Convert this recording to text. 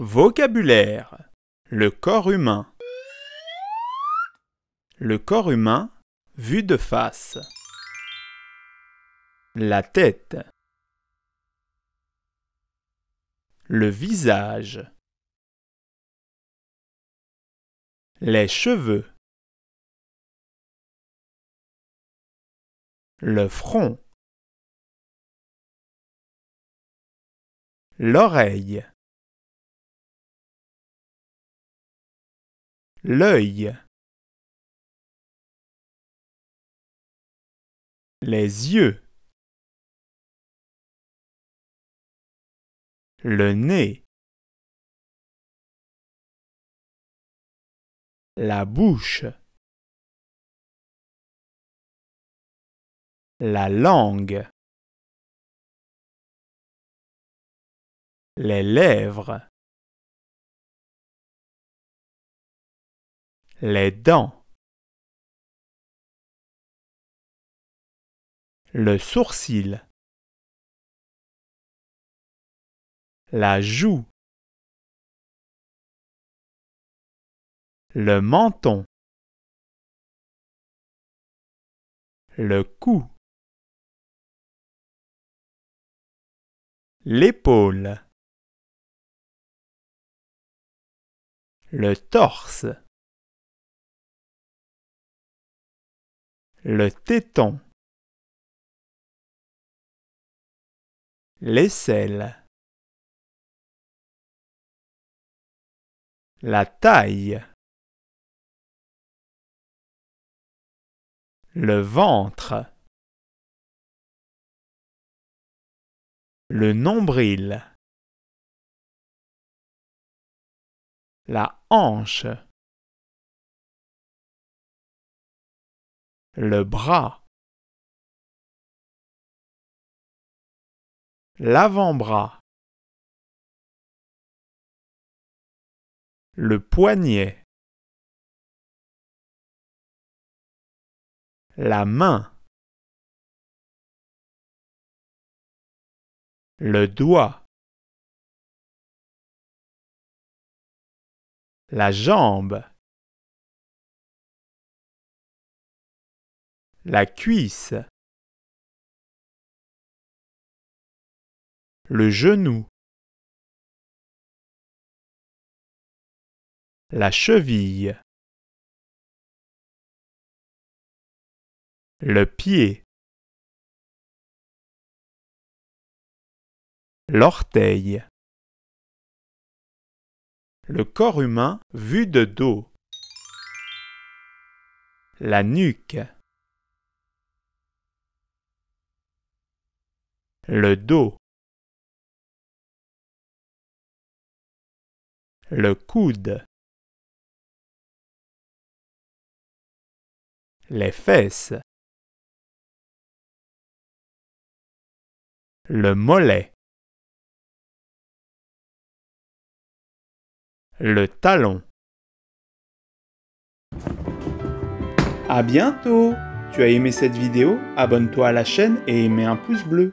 Vocabulaire. Le corps humain. Le corps humain vu de face. La tête. Le visage. Les cheveux. Le front. L'oreille. l'œil, les yeux, le nez, la bouche, la langue, les lèvres. les dents, le sourcil, la joue, le menton, le cou, l'épaule, le torse. le téton, l'aisselle, la taille, le ventre, le nombril, la hanche, le bras, l'avant-bras, le poignet, la main, le doigt, la jambe. La cuisse. Le genou. La cheville. Le pied. L'orteil. Le corps humain vu de dos. La nuque. le dos, le coude, les fesses, le mollet, le talon. À bientôt! Tu as aimé cette vidéo? Abonne-toi à la chaîne et mets un pouce bleu.